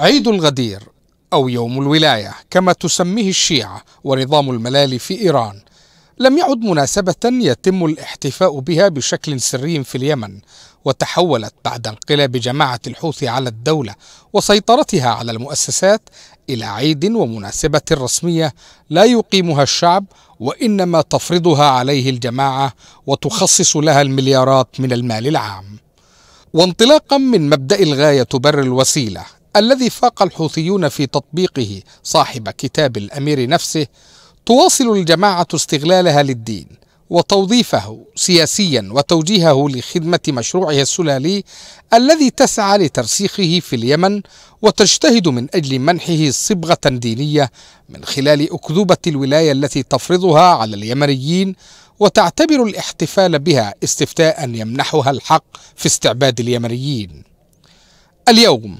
عيد الغدير أو يوم الولاية كما تسميه الشيعة ونظام الملالي في إيران لم يعد مناسبة يتم الاحتفاء بها بشكل سري في اليمن وتحولت بعد انقلاب جماعة الحوثي على الدولة وسيطرتها على المؤسسات إلى عيد ومناسبة رسمية لا يقيمها الشعب وإنما تفرضها عليه الجماعة وتخصص لها المليارات من المال العام وانطلاقا من مبدأ الغاية تبرر الوسيلة الذي فاق الحوثيون في تطبيقه صاحب كتاب الامير نفسه تواصل الجماعه استغلالها للدين وتوظيفه سياسيا وتوجيهه لخدمه مشروعها السلالي الذي تسعى لترسيخه في اليمن وتجتهد من اجل منحه صبغه دينيه من خلال اكذوبه الولايه التي تفرضها على اليمنيين وتعتبر الاحتفال بها استفتاء يمنحها الحق في استعباد اليمنيين. اليوم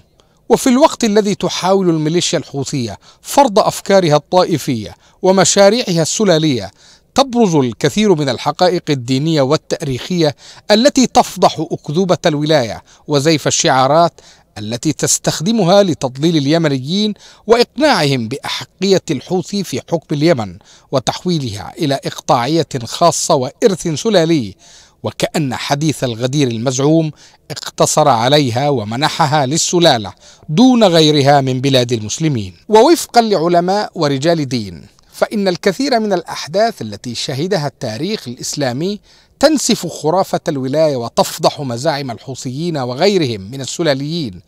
وفي الوقت الذي تحاول الميليشيا الحوثية فرض أفكارها الطائفية ومشاريعها السلالية تبرز الكثير من الحقائق الدينية والتاريخية التي تفضح أكذوبة الولاية وزيف الشعارات التي تستخدمها لتضليل اليمنيين واقناعهم باحقيه الحوثي في حكم اليمن وتحويلها الى اقطاعيه خاصه وارث سلالي وكأن حديث الغدير المزعوم اقتصر عليها ومنحها للسلالة دون غيرها من بلاد المسلمين ووفقا لعلماء ورجال دين فإن الكثير من الأحداث التي شهدها التاريخ الإسلامي تنسف خرافة الولاية وتفضح مزاعم الحوثيين وغيرهم من السلاليين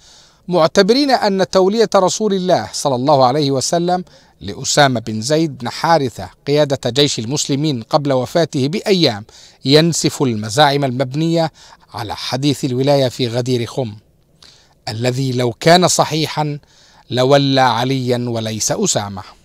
معتبرين أن تولية رسول الله صلى الله عليه وسلم لأسامة بن زيد بن حارثة قيادة جيش المسلمين قبل وفاته بأيام ينسف المزاعم المبنية على حديث الولاية في غدير خم الذي لو كان صحيحا لولى عليا وليس أسامة